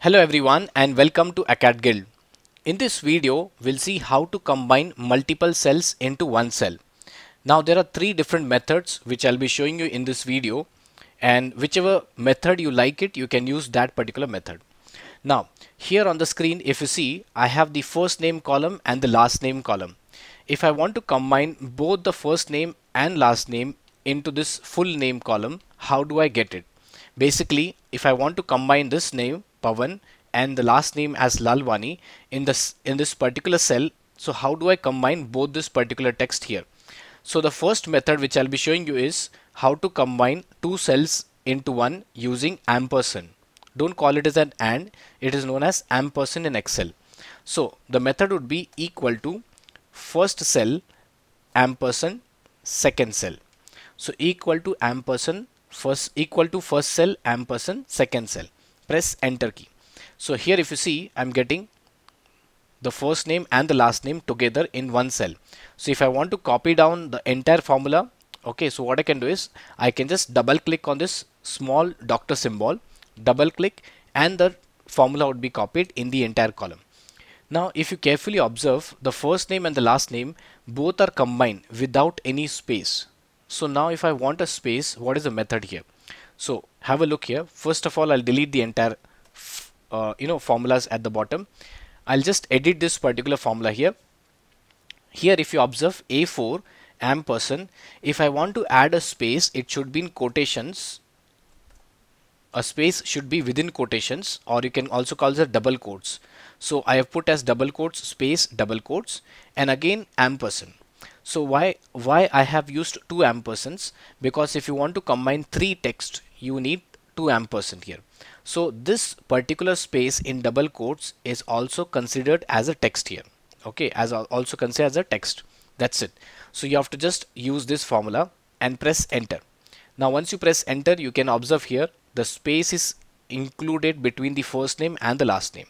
Hello everyone and welcome to ACAD Guild. In this video, we'll see how to combine multiple cells into one cell. Now there are three different methods which I'll be showing you in this video and whichever method you like it, you can use that particular method. Now here on the screen, if you see, I have the first name column and the last name column. If I want to combine both the first name and last name into this full name column, how do I get it? Basically, if I want to combine this name Pavan and the last name as Lalwani in this in this particular cell. So how do I combine both this particular text here? So the first method which I'll be showing you is how to combine two cells into one using ampersand. Don't call it as an AND. It is known as ampersand in Excel. So the method would be equal to first cell ampersand second cell. So equal to ampersand first equal to first cell ampersand second cell press enter key so here if you see I'm getting the first name and the last name together in one cell so if I want to copy down the entire formula okay so what I can do is I can just double click on this small doctor symbol double click and the formula would be copied in the entire column now if you carefully observe the first name and the last name both are combined without any space so now if I want a space what is the method here so have a look here. First of all, I'll delete the entire, uh, you know, formulas at the bottom. I'll just edit this particular formula here. Here, if you observe A4 ampersand, if I want to add a space, it should be in quotations. A space should be within quotations or you can also call it double quotes. So I have put as double quotes, space, double quotes and again ampersand. So why, why I have used two ampersands? Because if you want to combine three texts you need 2 ampersand here. So this particular space in double quotes is also considered as a text here. Okay, as also considered as a text. That's it. So you have to just use this formula and press enter. Now once you press enter, you can observe here the space is included between the first name and the last name.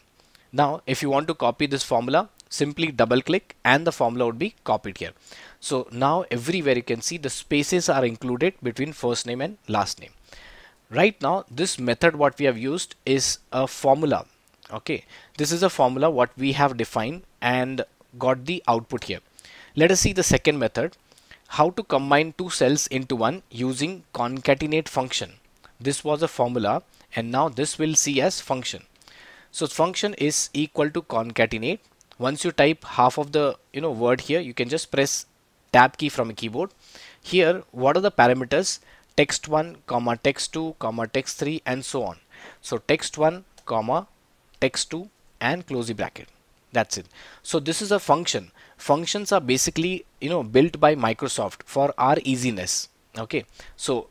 Now if you want to copy this formula, simply double click and the formula would be copied here. So now everywhere you can see the spaces are included between first name and last name right now this method what we have used is a formula okay this is a formula what we have defined and got the output here let us see the second method how to combine two cells into one using concatenate function this was a formula and now this will see as function so function is equal to concatenate once you type half of the you know word here you can just press tab key from a keyboard here what are the parameters text1 comma text2 comma text3 and so on so text1 comma text2 and close the bracket that's it so this is a function functions are basically you know built by Microsoft for our easiness okay so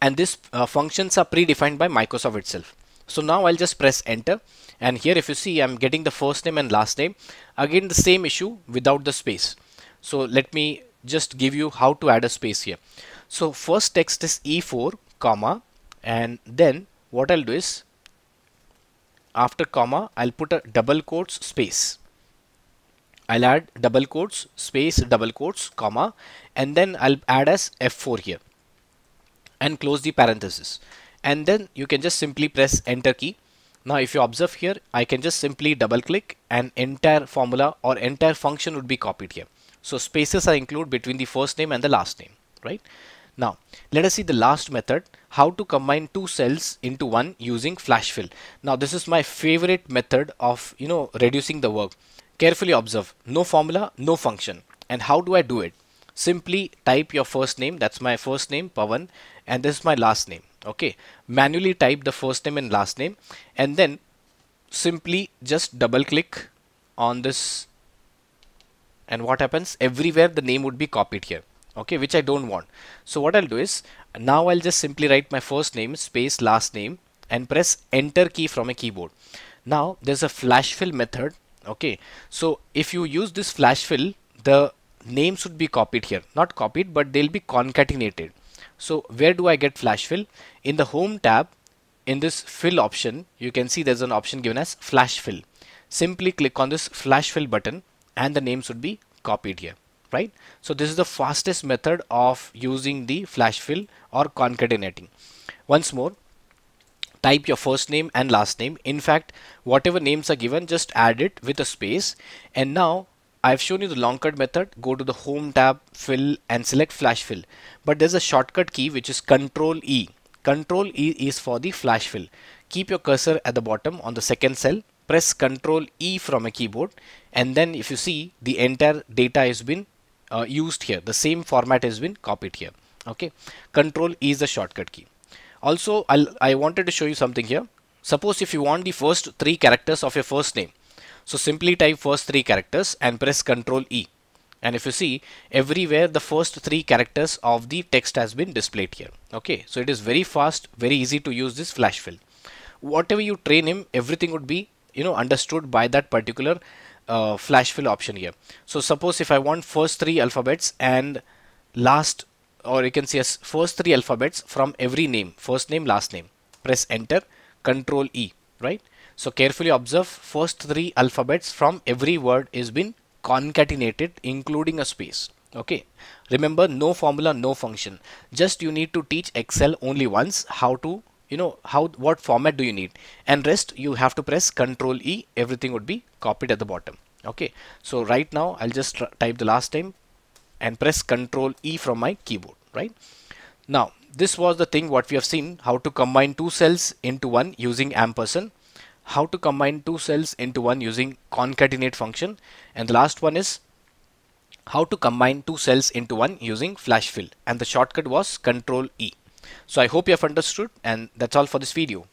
and this uh, functions are predefined by Microsoft itself so now I'll just press enter and here if you see I'm getting the first name and last name again the same issue without the space so let me just give you how to add a space here so first text is E4 comma and then what I'll do is after comma I'll put a double quotes space. I'll add double quotes space double quotes comma and then I'll add as F4 here and close the parenthesis and then you can just simply press enter key. Now if you observe here I can just simply double click and entire formula or entire function would be copied here. So spaces are included between the first name and the last name right now let us see the last method how to combine two cells into one using flash fill. Now this is my favorite method of you know reducing the work. Carefully observe no formula no function and how do I do it? Simply type your first name that's my first name Pavan and this is my last name okay manually type the first name and last name and then simply just double click on this and what happens everywhere the name would be copied here okay which I don't want so what I'll do is now I'll just simply write my first name space last name and press enter key from a keyboard now there's a flash fill method okay so if you use this flash fill the names would be copied here not copied but they'll be concatenated so where do I get flash fill in the home tab in this fill option you can see there's an option given as flash fill simply click on this flash fill button and the names would be copied here right so this is the fastest method of using the flash fill or concatenating once more type your first name and last name in fact whatever names are given just add it with a space and now I've shown you the long cut method go to the home tab fill and select flash fill but there's a shortcut key which is control E control E is for the flash fill keep your cursor at the bottom on the second cell press control E from a keyboard and then if you see the entire data has been uh, used here the same format has been copied here okay control is the shortcut key also I'll, i wanted to show you something here suppose if you want the first three characters of your first name so simply type first three characters and press control e and if you see everywhere the first three characters of the text has been displayed here okay so it is very fast very easy to use this flash fill whatever you train him everything would be you know understood by that particular uh, flash fill option here. So suppose if I want first three alphabets and last or you can see as first three alphabets from every name first name last name press enter control E right. So carefully observe first three alphabets from every word is been concatenated including a space okay remember no formula no function just you need to teach excel only once how to you know how what format do you need and rest you have to press control E everything would be copied at the bottom okay so right now I'll just type the last time and press control E from my keyboard right now this was the thing what we have seen how to combine two cells into one using ampersand how to combine two cells into one using concatenate function and the last one is how to combine two cells into one using flash fill and the shortcut was control E so I hope you have understood and that's all for this video.